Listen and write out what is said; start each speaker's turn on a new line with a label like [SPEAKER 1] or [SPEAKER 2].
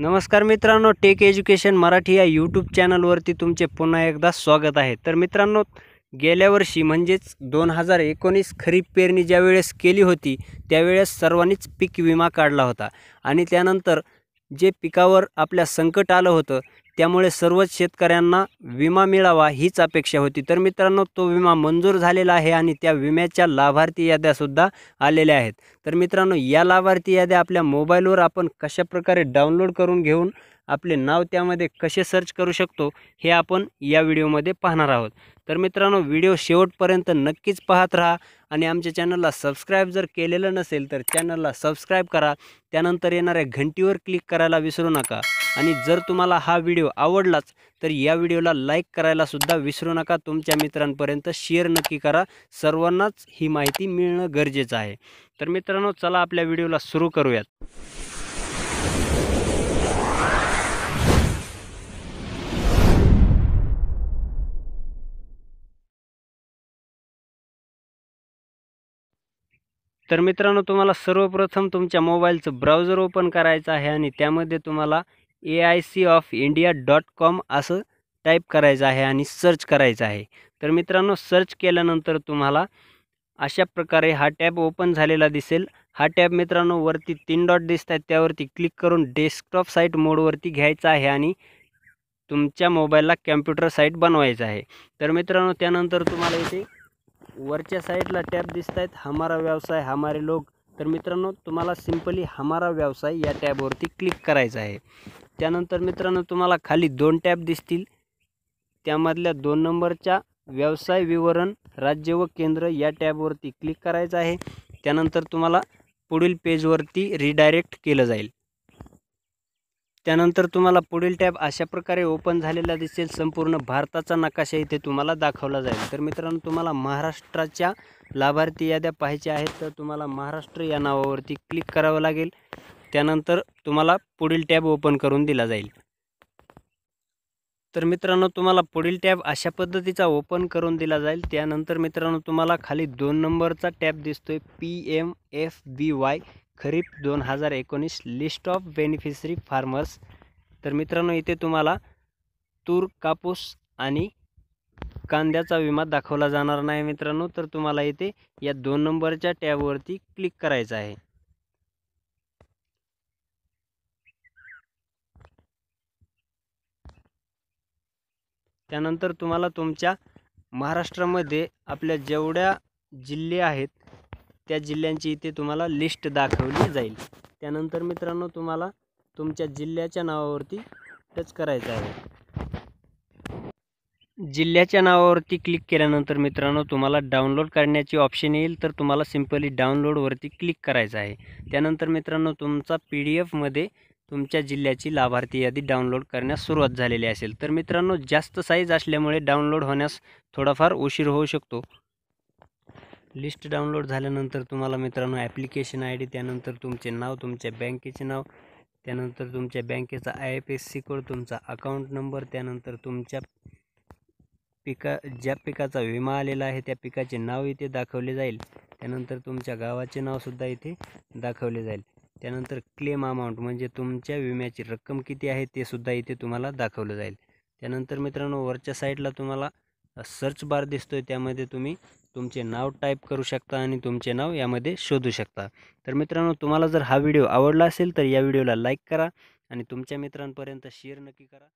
[SPEAKER 1] नमस्कार मित्रांनो take education Marathi या यूट्यूब चॅनलवरती तुमचे पुन्हा एकदा स्वागत आहे तर मित्रांनो गेल्या वर्षी म्हणजेच दोन हजार एकोणीस खरीप पेरणी ज्या वेळेस केली होती त्यावेळेस सर्वांनीच पीक विमा काढला होता आणि त्यानंतर जे पिकावर आपल्या संकट आलं होतं त्यामुळे सर्वच शेतकऱ्यांना विमा मिळावा हीच अपेक्षा होती तर मित्रांनो तो विमा मंजूर झालेला आहे आणि त्या विम्याच्या लाभार्थी याद्यासुद्धा आलेल्या आहेत तर मित्रांनो या लाभार्थी याद्या आपल्या मोबाईलवर आपण कशाप्रकारे डाउनलोड करून घेऊन आपले नाव त्यामध्ये कसे सर्च करू शकतो हे आपण या व्हिडिओमध्ये पाहणार आहोत तर मित्रांनो व्हिडिओ शेवटपर्यंत नक्कीच पाहत राहा आणि आमच्या चॅनलला सबस्क्राईब जर केलेलं नसेल तर चॅनलला सबस्क्राईब करा त्यानंतर येणाऱ्या घंटीवर क्लिक करायला विसरू नका आणि जर तुम्हाला हा व्हिडिओ आवडलाच तर या व्हिडिओला लाईक सुद्धा विसरू नका तुमच्या मित्रांपर्यंत शेअर नक्की करा सर्वांनाच ही माहिती मिळणं गरजेचं आहे तर मित्रांनो चला आपल्या व्हिडिओला सुरू करूयात तर मित्रांनो तुम्हाला सर्वप्रथम तुमच्या मोबाईलचं ब्राउजर ओपन करायचं आहे आणि त्यामध्ये तुम्हाला A I C of India dot com असं टाईप करायचं आहे आणि सर्च करायचं आहे तर मित्रांनो सर्च केल्यानंतर तुम्हाला अशा प्रकारे हा टॅब ओपन झालेला दिसेल हा टॅब मित्रांनो वरती तीन डॉट दिसत आहेत त्यावरती क्लिक करून डेस्कटॉप साईट मोडवरती घ्यायचा आहे आणि तुमच्या मोबाईलला कॅम्प्युटर साईट बनवायचं आहे तर मित्रांनो त्यानंतर तुम्हाला इथे वरच्या साईडला टॅब दिसत आहेत हमारा व्यवसाय हमारे लोक तर मित्रांनो तुम्हाला सिम्पली हमारा व्यवसाय या टॅबवरती क्लिक करायचा आहे त्यानंतर मित्रांनो तुम्हाला खाली दोन टॅब दिसतील त्यामधल्या दोन नंबरच्या व्यवसाय विवरण राज्य व केंद्र या टॅबवरती क्लिक करायचं आहे त्यानंतर तुम्हाला पुढील पेजवरती रिडायरेक्ट केलं जाईल त्यानंतर तुम्हाला पुढील टॅब अशा प्रकारे ओपन झालेला दिसेल संपूर्ण भारताचा नकाशा इथे तुम्हाला दाखवला जाईल तर मित्रांनो तुम्हाला महाराष्ट्राच्या लाभार्थी याद्या पाहायच्या आहेत तर तुम्हाला महाराष्ट्र या नावावरती क्लिक करावं लागेल त्यानंतर तुम्हाला पुढील टॅब ओपन करून दिला जाईल तर मित्रांनो तुम्हाला पुढील टॅब अशा पद्धतीचा ओपन करून दिला जाईल त्यानंतर मित्रांनो तुम्हाला खाली दोन नंबरचा टॅब दिसतोय P M F B Y खरीप दोन हजार एकोणीस लिस्ट ऑफ बेनिफिशरी फार्मर्स तर मित्रांनो इथे तुम्हाला तूर कापूस आणि कांद्याचा विमा दाखवला जाणार नाही मित्रांनो तर तुम्हाला इथे या दोन नंबरच्या टॅबवरती क्लिक करायचं आहे त्यानंतर तुम्हाला तुमच्या महाराष्ट्रामध्ये आपल्या जेवढ्या जिल्हे आहेत त्या जिल्ह्यांची इथे तुम्हाला लिस्ट दाखवली जाईल त्यानंतर मित्रांनो तुम्हाला तुमच्या जिल्ह्याच्या नावावरती टच करायचं आहे जिल्ह्याच्या नावावरती क्लिक केल्यानंतर मित्रांनो तुम्हाला डाउनलोड करण्याची ऑप्शन येईल तर तुम्हाला सिम्पली डाउनलोडवरती क्लिक करायचं आहे त्यानंतर मित्रांनो तुमचा पी डी एफमध्ये तुमच्या जिल्ह्याची लाभार्थी यादी डाउनलोड करण्यास सुरुवात झालेली असेल तर मित्रांनो जास्त साईज असल्यामुळे डाउनलोड होण्यास थोडाफार उशीर होऊ शकतो लिस्ट डाउनलोड झाल्यानंतर तुम्हाला मित्रांनो ॲप्लिकेशन आय डी त्यानंतर तुमचे नाव तुमच्या बँकेचे नाव त्यानंतर तुमच्या बँकेचा I F S C code तुमचा अकाउंट नंबर त्यानंतर तुमच्या पिका ज्या पिकाचा विमा आलेला आहे त्या पिकाचे नाव इथे दाखवले जाईल त्यानंतर तुमच्या गावाचे नावसुद्धा इथे दाखवले जाईल त्यानंतर क्लेम अमाऊंट म्हणजे तुमच्या विम्याची रक्कम किती आहे ते सुद्धा इथे तुम्हाला दाखवलं जाईल त्यानंतर मित्रांनो वरच्या साईडला तुम्हाला सर्च बार दिसतोय त्यामध्ये तुम्ही तुमचे नाव टाईप करू शकता आणि तुमचे नाव यामध्ये शोधू शकता तर मित्रांनो तुम्हाला जर हा व्हिडिओ आवडला असेल तर या व्हिडिओला लाईक करा आणि तुमच्या मित्रांपर्यंत शेअर नक्की करा